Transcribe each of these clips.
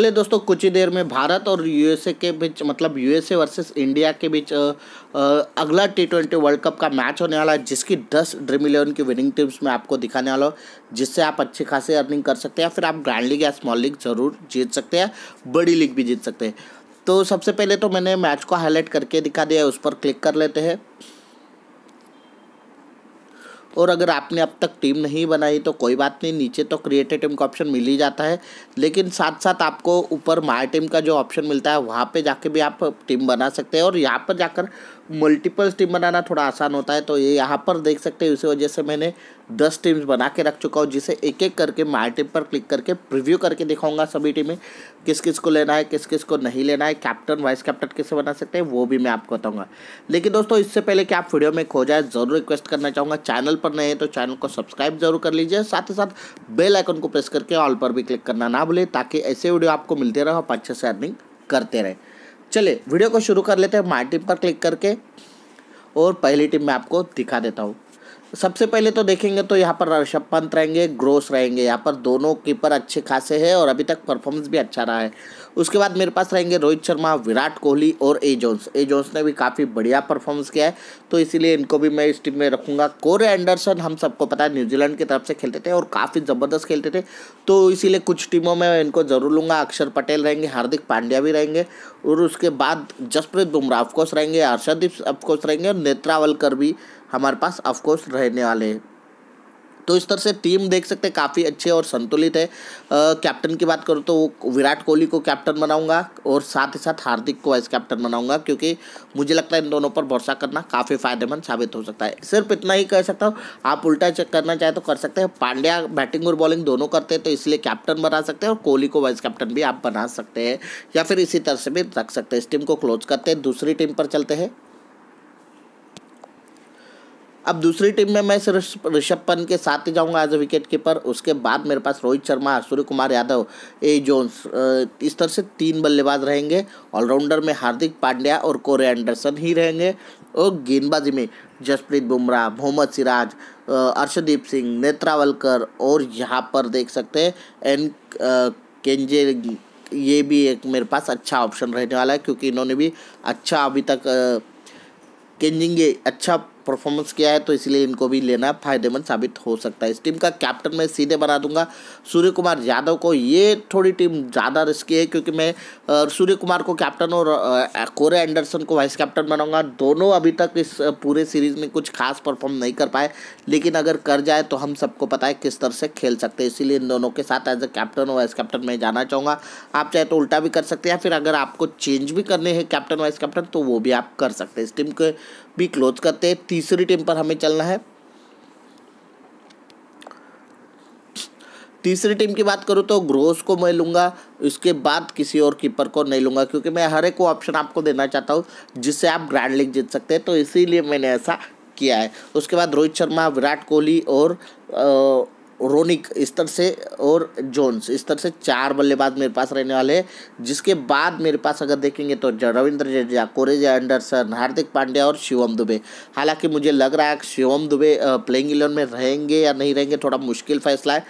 पहले दोस्तों कुछ ही देर में भारत और यूएसए के बीच मतलब यूएसए वर्सेस इंडिया के बीच अगला टी ट्वेंटी वर्ल्ड कप का मैच होने वाला है जिसकी दस ड्रीम इलेवन की विनिंग टीम्स में आपको दिखाने वाला हो जिससे आप अच्छी खासी अर्निंग कर सकते हैं फिर आप ग्रैंड लीग या स्मॉल लीग ज़रूर जीत सकते हैं बड़ी लीग भी जीत सकते हैं तो सबसे पहले तो मैंने मैच को हाईलाइट करके दिखा दिया है उस पर क्लिक कर लेते हैं और अगर आपने अब तक टीम नहीं बनाई तो कोई बात नहीं नीचे तो क्रिएट टीम का ऑप्शन मिल ही जाता है लेकिन साथ साथ आपको ऊपर माय टीम का जो ऑप्शन मिलता है वहाँ पे जाके भी आप टीम बना सकते हैं और यहाँ पर जाकर मल्टीपल टीम बनाना थोड़ा आसान होता है तो ये यहाँ पर देख सकते हैं उसी वजह से मैंने दस टीम्स बना के रख चुका हूँ जिसे एक एक करके माई टीम पर क्लिक करके प्रिव्यू करके दिखाऊंगा सभी टीमें किस किस को लेना है किस किस को नहीं लेना है कैप्टन वाइस कैप्टन कैसे बना सकते हैं वो भी मैं आपको बताऊंगा लेकिन दोस्तों इससे पहले कि आप वीडियो में खो जाए ज़रूर रिक्वेस्ट करना चाहूँगा चैनल पर नए हैं तो चैनल को सब्सक्राइब जरूर कर लीजिए साथ ही साथ बेल आइकन को प्रेस करके ऑल पर भी क्लिक करना ना भूलें ताकि ऐसे वीडियो आपको मिलते रहे आप अच्छे से अर्निंग करते रहे चलिए वीडियो को शुरू कर लेते हैं माई टीम पर क्लिक करके और पहली टीम मैं आपको दिखा देता हूँ सबसे पहले तो देखेंगे तो यहाँ पर ऋषभ पंत रहेंगे ग्रोस रहेंगे यहाँ पर दोनों कीपर अच्छे खासे हैं और अभी तक परफॉर्मेंस भी अच्छा रहा है उसके बाद मेरे पास रहेंगे रोहित शर्मा विराट कोहली और ए जोन्स ए जोन्स ने भी काफ़ी बढ़िया परफॉर्मेंस किया है तो इसीलिए इनको भी मैं इस टीम में रखूँगा कोरे एंडरसन हम सबको पता है न्यूजीलैंड की तरफ से खेलते थे और काफ़ी ज़बरदस्त खेलते थे तो इसीलिए कुछ टीमों में इनको ज़रूर लूँगा अक्षर पटेल रहेंगे हार्दिक पांड्या भी रहेंगे और उसके बाद जसप्रीत बुमराह ऑफकोर्स रहेंगे अर्षदीप ऑफकोर्स रहेंगे और नेत्रावलकर भी हमारे पास ऑफकोर्स रहने वाले हैं तो इस तरह से टीम देख सकते हैं काफ़ी अच्छे और संतुलित है कैप्टन की बात करूँ तो वो विराट कोहली को कैप्टन बनाऊंगा और साथ ही साथ हार्दिक को वाइस कैप्टन बनाऊंगा क्योंकि मुझे लगता है इन दोनों पर भरोसा करना काफ़ी फायदेमंद साबित हो सकता है सिर्फ इतना ही कह सकता हूँ आप उल्टा चेक करना चाहें तो कर सकते हैं पांड्या बैटिंग और बॉलिंग दोनों करते हैं तो इसलिए कैप्टन बना सकते हैं और कोहली को वाइस कैप्टन भी आप बना सकते हैं या फिर इसी तरह से भी रख सकते हैं इस टीम को क्लोज करते हैं दूसरी टीम पर चलते हैं अब दूसरी टीम में मैं सिर्फ ऋषभ पंत के साथ ही जाऊंगा एज ए विकेट कीपर उसके बाद मेरे पास रोहित शर्मा सूर्य कुमार यादव ए जोन्स इस तरह से तीन बल्लेबाज रहेंगे ऑलराउंडर में हार्दिक पांड्या और कोरे एंडरसन ही रहेंगे और गेंदबाजी में जसप्रीत बुमराह मोहम्मद सिराज अर्शदीप सिंह नेत्रावलकर और यहाँ पर देख सकते हैं एन केंजे ये भी एक मेरे पास अच्छा ऑप्शन रहने वाला है क्योंकि इन्होंने भी अच्छा अभी तक केंजिंगे अच्छा परफॉर्मेंस किया है तो इसलिए इनको भी लेना फायदेमंद साबित हो सकता है इस टीम का कैप्टन मैं सीधे बना दूंगा सूर्य कुमार यादव को ये थोड़ी टीम ज़्यादा रिस्की है क्योंकि मैं सूर्य कुमार को कैप्टन और कोरे एंडरसन को वाइस कैप्टन बनाऊंगा दोनों अभी तक इस पूरे सीरीज़ में कुछ खास परफॉर्म नहीं कर पाए लेकिन अगर कर जाए तो हम सबको पता है किस तरह से खेल सकते हैं इसीलिए इन दोनों के साथ एज ए कैप्टन और वाइस कैप्टन मैं जाना चाहूँगा आप चाहे तो उल्टा भी कर सकते हैं फिर अगर आपको चेंज भी करने हैं कैप्टन वाइस कैप्टन तो वो भी आप कर सकते हैं इस टीम को भी क्लोज करते हैं तीसरी टीम पर हमें चलना है तीसरी टीम की बात करूँ तो ग्रोस को मैं लूँगा इसके बाद किसी और कीपर को नहीं लूँगा क्योंकि मैं हर एक को ऑप्शन आपको देना चाहता हूँ जिससे आप ग्रैंड लीग जीत सकते हैं तो इसीलिए मैंने ऐसा किया है उसके बाद रोहित शर्मा विराट कोहली और आ, रोनिक इस तरह से और जोन्स इस तरह से चार बल्लेबाज मेरे पास रहने वाले हैं जिसके बाद मेरे पास अगर देखेंगे तो रविंद्र जडेजा कोरेजा एंडरसन हार्दिक पांड्या और शिवम दुबे हालांकि मुझे लग रहा है शिवम दुबे प्लेइंग इलेवन में रहेंगे या नहीं रहेंगे थोड़ा मुश्किल फैसला है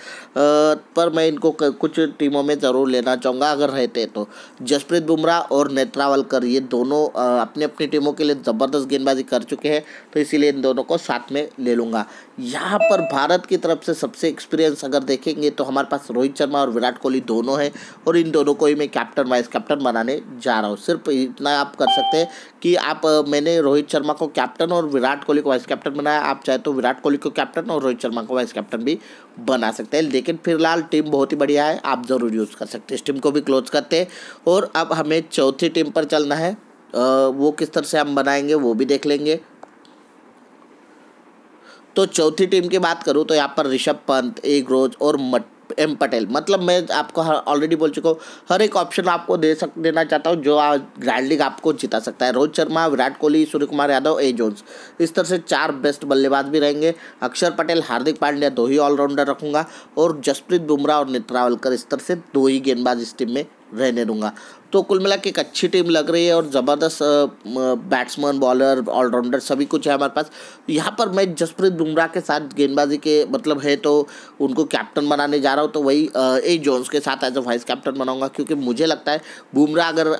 पर मैं इनको कुछ टीमों में ज़रूर लेना चाहूँगा अगर रहते तो जसप्रीत बुमराह और नेत्रावलकर ये दोनों अपनी अपनी टीमों के लिए ज़बरदस्त गेंदबाजी कर चुके हैं तो इसीलिए इन दोनों को साथ में ले लूँगा यहाँ पर भारत की तरफ से सबसे एक्सपीरियंस अगर देखेंगे तो हमारे पास रोहित शर्मा और विराट कोहली दोनों हैं और इन दोनों को ही मैं कैप्टन वाइस कैप्टन बनाने जा रहा हूँ सिर्फ इतना आप कर सकते हैं कि आप मैंने रोहित शर्मा को कैप्टन और विराट कोहली को वाइस कैप्टन बनाया आप चाहे तो विराट कोहली को कैप्टन और रोहित शर्मा को वाइस कैप्टन भी बना सकते हैं लेकिन फिलहाल टीम बहुत ही बढ़िया है आप ज़रूर यूज़ कर सकते हैं इस टीम को भी क्लोज करते हैं और अब हमें चौथी टीम पर चलना है वो किस तरह से हम बनाएंगे वो भी देख लेंगे तो चौथी टीम की बात करूँ तो यहाँ पर ऋषभ पंत एक रोज और मट एम पटेल मतलब मैं आपको ऑलरेडी बोल चुका हूँ हर एक ऑप्शन आपको दे सक देना चाहता हूँ जो आज ग्रैंड लीग आपको जिता सकता है रोहित शर्मा विराट कोहली सूर्य कुमार यादव ए जोन्स इस तरह से चार बेस्ट बल्लेबाज भी रहेंगे अक्षर पटेल हार्दिक पांड्या दो ही ऑलराउंडर रखूंगा और जसप्रीत बुमराह और नित्रावलकर इस तरह से दो ही गेंदबाज इस टीम में रहने दूंगा तो कुल मिला के एक अच्छी टीम लग रही है और ज़बरदस्त बैट्समैन बॉलर ऑलराउंडर सभी कुछ है हमारे पास यहाँ पर मैं जसप्रीत बुमराह के साथ गेंदबाजी के मतलब है तो उनको कैप्टन बनाने जा रहा हूँ तो वही ए जोन्स के साथ एज अ वाइस कैप्टन बनाऊंगा क्योंकि मुझे लगता है बुमराह अगर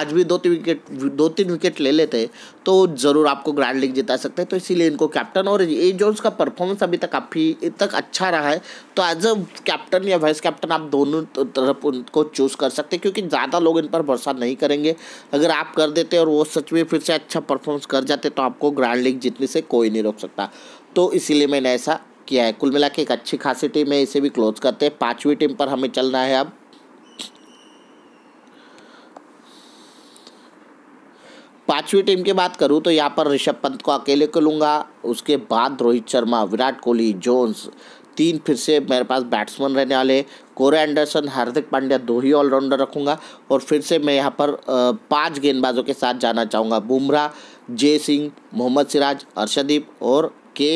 आज भी दो तीन विकेट दो तीन विकेट ले लेते तो ज़रूर आपको ग्रैंड लीग जिता सकते हैं तो इसीलिए इनको कैप्टन और ए जोन्स का परफॉर्मेंस अभी तक काफ़ी तक अच्छा रहा है तो एज अ कैप्टन या वाइस कैप्टन आप दोनों तरफ उनको चूज़ कर सकते हैं क्योंकि ज़्यादा लोग दिन पर भरोसा नहीं करेंगे अगर आप कर देते और वो सच में फिर से अच्छा परफॉर्मेंस कर जाते तो आपको ग्रैंड लीग जीतने से कोई नहीं रोक सकता तो इसीलिए मैंने ऐसा किया है कुल मिला एक अच्छी खासी टीम है इसे भी क्लोज करते हैं पाँचवीं टीम पर हमें चलना है अब पांचवी टीम की बात करूं तो यहाँ पर ऋषभ पंत को अकेले को लूँगा उसके बाद रोहित शर्मा विराट कोहली जोन्स तीन फिर से मेरे पास बैट्समैन रहने वाले कोरे एंडरसन हार्दिक पांड्या दो ही ऑलराउंडर रखूंगा और फिर से मैं यहाँ पर पाँच गेंदबाजों के साथ जाना चाहूँगा बुमराह जे सिंह मोहम्मद सिराज अर्शदीप और के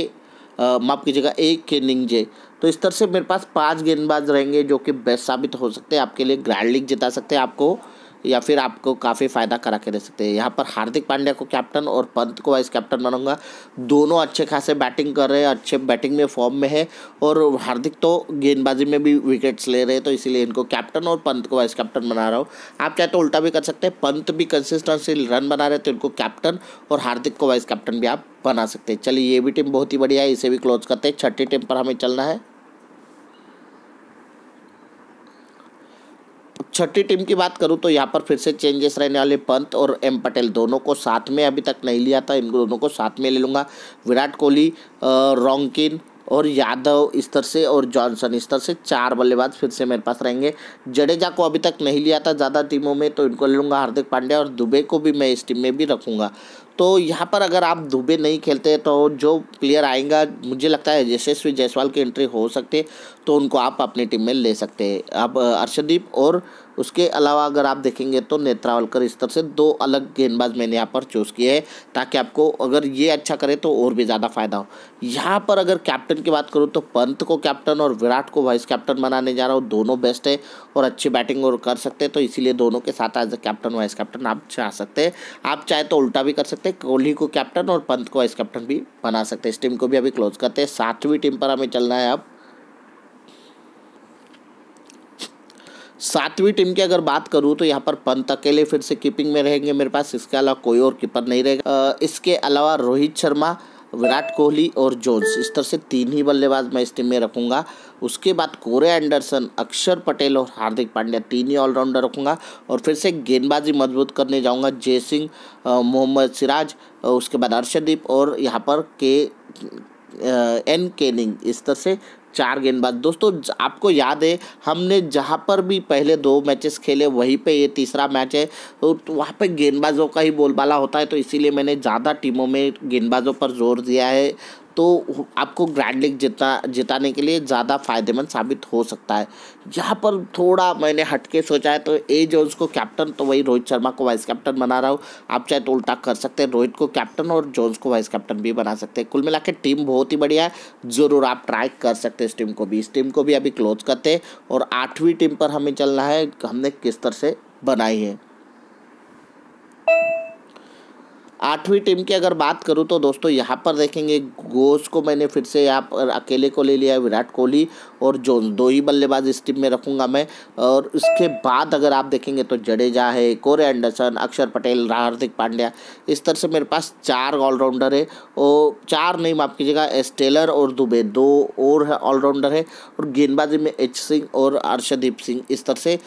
माफ़ कीजिएगा एक के निंग जे तो इस तरह से मेरे पास पांच गेंदबाज रहेंगे जो कि बेस्ट साबित हो सकते हैं आपके लिए ग्रैंड लीग जिता सकते हैं आपको या फिर आपको काफ़ी फ़ायदा करा के दे सकते हैं यहाँ पर हार्दिक पांड्या को कैप्टन और पंत को वाइस कैप्टन बनाऊंगा दोनों अच्छे खासे बैटिंग कर रहे हैं अच्छे बैटिंग में फॉर्म में है और हार्दिक तो गेंदबाजी में भी विकेट्स ले रहे हैं तो इसीलिए इनको कैप्टन और पंत को वाइस कैप्टन बना रहा हूँ आप चाहे तो उल्टा भी कर सकते हैं पंत भी कंसिस्टेंसी रन बना रहे तो इनको कैप्टन और हार्दिक को वाइस कैप्टन भी आप बना सकते हैं चलिए ये भी टीम बहुत ही बढ़िया है इसे भी क्लोज करते हैं छठी टीम पर हमें चलना है छठी टीम की बात करूँ तो यहाँ पर फिर से चेंजेस रहने वाले पंत और एम पटेल दोनों को साथ में अभी तक नहीं लिया था इन दोनों को साथ में ले लूँगा विराट कोहली रॉन्किन और यादव इस तरह से और जॉनसन इस तरह से चार बल्लेबाज फिर से मेरे पास रहेंगे जडेजा को अभी तक नहीं लिया था ज़्यादा टीमों में तो इनको ले लूँगा हार्दिक पांड्या और दुबे को भी मैं इस टीम में भी रखूँगा तो यहाँ पर अगर आप दुबे नहीं खेलते तो जो प्लेयर आएगा मुझे लगता है यशस्वी जायसवाल की एंट्री हो सकती है तो उनको आप अपनी टीम में ले सकते हैं आप अर्शदीप और उसके अलावा अगर आप देखेंगे तो नेत्रावलकर इस तरह से दो अलग गेंदबाज मैंने यहाँ पर चूज़ किए हैं ताकि आपको अगर ये अच्छा करे तो और भी ज़्यादा फायदा हो यहाँ पर अगर कैप्टन की बात करूँ तो पंत को कैप्टन और विराट को वाइस कैप्टन बनाने जा रहा हूँ दोनों बेस्ट है और अच्छी बैटिंग और कर सकते हैं तो इसीलिए दोनों के साथ as a captain vice captain आप चाह सकते हैं आप चाहे तो उल्टा भी कर सकते हैं कोहली को कैप्टन और पंत को वाइस कैप्टन भी बना सकते हैं इस टीम को भी अभी क्लोज करते हैं सातवीं टीम पर हमें चलना है अब सातवीं टीम की अगर बात करूँ तो यहाँ पर पंत अकेले फिर से कीपिंग में रहेंगे मेरे पास इसके अलावा कोई और कीपर नहीं रहेगा इसके अलावा रोहित शर्मा विराट कोहली और जोन्स इस तरह से तीन ही बल्लेबाज मैं इस टीम में रखूँगा उसके बाद कोरे एंडरसन अक्षर पटेल और हार्दिक पांड्या तीन ही ऑलराउंडर रखूंगा और फिर से गेंदबाजी मजबूत करने जाऊँगा जय सिंह मोहम्मद सिराज उसके बाद अर्षदीप और यहाँ पर के एन केनिंग इस तरह से चार गेंदबाज दोस्तों आपको याद है हमने जहाँ पर भी पहले दो मैचेस खेले वहीं पे ये तीसरा मैच है तो, तो, वहाँ पे गेंदबाजों का ही बोलबाला होता है तो इसीलिए मैंने ज़्यादा टीमों में गेंदबाजों पर जोर दिया है तो आपको ग्रैंड लीग जिता जिताने के लिए ज़्यादा फायदेमंद साबित हो सकता है यहाँ पर थोड़ा मैंने हटके सोचा है तो ए जोन्स को कैप्टन तो वही रोहित शर्मा को वाइस कैप्टन बना रहा हूँ आप चाहे तो उल्टा कर सकते हैं रोहित को कैप्टन और जोन्स को वाइस कैप्टन भी बना सकते हैं कुल मिला टीम बहुत ही बढ़िया है ज़रूर आप ट्राई कर सकते हैं इस टीम को भी इस टीम को भी अभी क्लोज करते हैं और आठवीं टीम पर हमें चलना है हमने किस तरह से बनाई है आठवीं टीम की अगर बात करूँ तो दोस्तों यहाँ पर देखेंगे गोस को मैंने फिर से यहाँ पर अकेले को ले लिया विराट कोहली और जो दो ही बल्लेबाज इस टीम में रखूँगा मैं और उसके बाद अगर आप देखेंगे तो जडेजा है कोरे एंडरसन अक्षर पटेल हार्दिक पांड्या इस तरह से मेरे पास चार ऑलराउंडर है और चार नहीं माफ कीजिएगा एस टेलर और दुबे दो और ऑलराउंडर है और गेंदबाजी में एच सिंह और अर्षदीप सिंह इस तरह से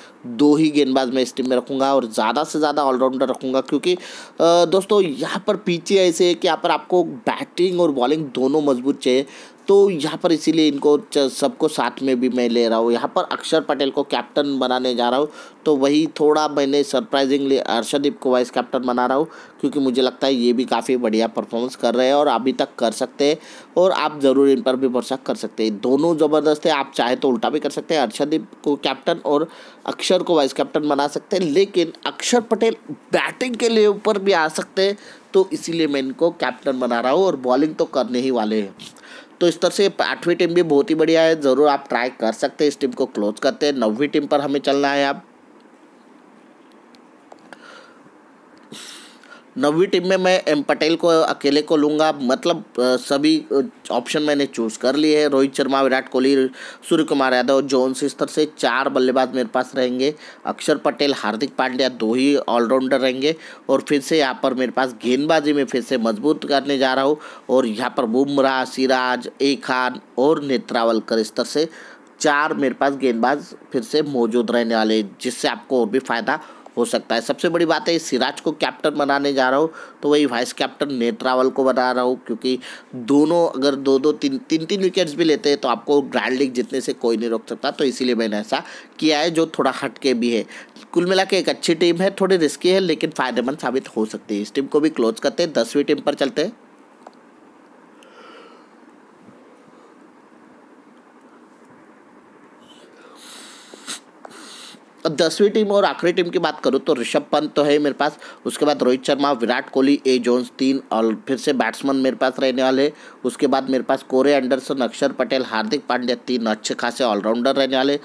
दो ही गेंदबाज मैं इस टीम में रखूँगा और ज़्यादा से ज़्यादा ऑलराउंडर रखूँगा क्योंकि दोस्तों यहाँ पर पीछे ऐसे है कि यहाँ पर आपको बैटिंग और बॉलिंग दोनों मजबूत चाहिए तो यहाँ पर इसीलिए इनको सबको साथ में भी मैं ले रहा हूँ यहाँ पर अक्षर पटेल को कैप्टन बनाने जा रहा हूँ तो वही थोड़ा मैंने सरप्राइजिंगली अर्षदीप को वाइस कैप्टन बना रहा हूँ क्योंकि मुझे लगता है ये भी काफ़ी बढ़िया परफॉर्मेंस कर रहे हैं और अभी तक कर सकते हैं और आप ज़रूर इन पर भी भरोसा कर सकते हैं दोनों ज़बरदस्त है आप चाहे तो उल्टा भी कर सकते हैं अर्षदीप को कैप्टन और अक्षर को वाइस कैप्टन बना सकते हैं लेकिन अक्षर पटेल बैटिंग के लिए ऊपर भी आ सकते हैं तो इसीलिए मैं इनको कैप्टन बना रहा हूँ और बॉलिंग तो करने ही वाले हैं तो इस तरह से आठवीं टीम भी बहुत ही बढ़िया है ज़रूर आप ट्राई कर सकते हैं इस टीम को क्लोज करते हैं नौवीं टीम पर हमें चलना है अब नवी टीम में मैं एम पटेल को अकेले को लूँगा मतलब सभी ऑप्शन मैंने चूज़ कर लिए हैं रोहित शर्मा विराट कोहली सूर्य कुमार यादव जोन्स इस तरह से चार बल्लेबाज मेरे पास रहेंगे अक्षर पटेल हार्दिक पांड्या दो ही ऑलराउंडर रहेंगे और फिर से यहाँ पर मेरे पास गेंदबाजी में फिर से मजबूत करने जा रहा हूँ और यहाँ पर बुमराह सिराज ए खान और नेत्रावलकर इस तरह से चार मेरे पास गेंदबाज फिर से मौजूद रहने वाले जिससे आपको और भी फ़ायदा हो सकता है सबसे बड़ी बात है सिराज को कैप्टन बनाने जा रहा हूँ तो वही वाइस कैप्टन नेत्रावल को बना रहा हूँ क्योंकि दोनों अगर दो दो तीन तीन तीन विकेट्स भी लेते हैं तो आपको ग्रैंड लीग जीतने से कोई नहीं रोक सकता तो इसीलिए मैंने ऐसा किया है जो थोड़ा हटके भी है कुल मिला के एक अच्छी टीम है थोड़ी रिस्की है लेकिन फ़ायदेमंद साबित हो सकती है इस टीम को भी क्लोज करते हैं दसवीं टीम पर चलते हैं अब तो दसवीं टीम और आखिरी टीम की बात करूँ तो ऋषभ पंत तो है मेरे पास उसके बाद रोहित शर्मा विराट कोहली ए जोन्स तीन और फिर से बैट्समैन मेरे पास रहने वाले उसके बाद मेरे पास कोरे एंडरसन अक्षर पटेल हार्दिक पांड्या तीन अच्छे खासे ऑलराउंडर रहने वाले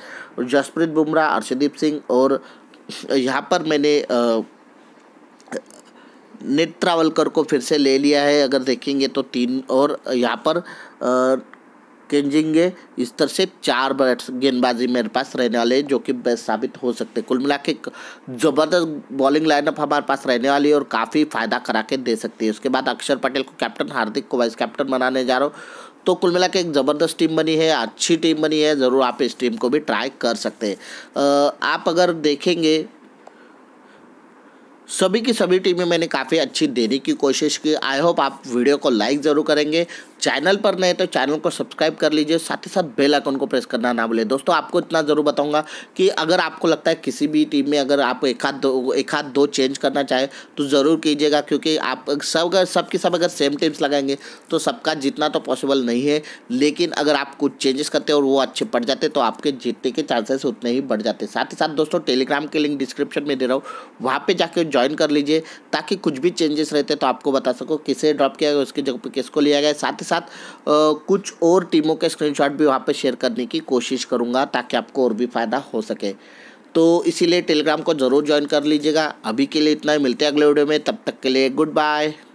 जसप्रीत बुमराह अर्षदीप सिंह और यहाँ पर मैंने नित ट्रावलकर को फिर से ले लिया है अगर देखेंगे तो तीन और यहाँ पर केंजिंगे इस तरह से चार बैट्स गेंदबाजी मेरे पास रहने वाले हैं जो कि बेस्ट साबित हो सकते हैं कुल मिला के ज़बरदस्त बॉलिंग लाइनअप हमारे पास रहने वाली है और काफ़ी फ़ायदा करा के दे सकती है उसके बाद अक्षर पटेल को कैप्टन हार्दिक को वाइस कैप्टन बनाने जा रहा हूँ तो कुल मिला के एक ज़बरदस्त टीम बनी है अच्छी टीम बनी है ज़रूर आप इस टीम को भी ट्राई कर सकते हैं आप अगर देखेंगे सभी की सभी टीमें मैंने काफ़ी अच्छी देने की कोशिश की आई होप आप वीडियो को लाइक ज़रूर करेंगे चैनल पर नए तो चैनल को सब्सक्राइब कर लीजिए साथ ही साथ बेल आइकन को प्रेस करना ना भूले दोस्तों आपको इतना ज़रूर बताऊंगा कि अगर आपको लगता है किसी भी टीम में अगर आप एक हाथ दो एक हाथ दो चेंज करना चाहे तो ज़रूर कीजिएगा क्योंकि आप सब अगर सब सब अगर सेम टीम्स लगाएंगे तो सबका जीतना तो पॉसिबल नहीं है लेकिन अगर आप कुछ चेंजेस करते और वो अच्छे पड़ जाते तो आपके जीतने के चांसेस उतने ही बढ़ जाते साथ ही साथ दोस्तों टेलीग्राम के लिंक डिस्क्रिप्शन में दे रहा हूँ वहाँ पर जाकर ज्वाइन कर लीजिए ताकि कुछ भी चेंजेस रहते तो आपको बता सको किसे ड्रॉप किया गया उसकी जगह पर किसको लिया गया साथ ही साथ आ, कुछ और टीमों के स्क्रीनशॉट भी वहाँ पर शेयर करने की कोशिश करूँगा ताकि आपको और भी फ़ायदा हो सके तो इसीलिए टेलीग्राम को ज़रूर ज्वाइन कर लीजिएगा अभी के लिए इतना ही मिलते हैं अगले वीडियो में तब तक के लिए गुड बाय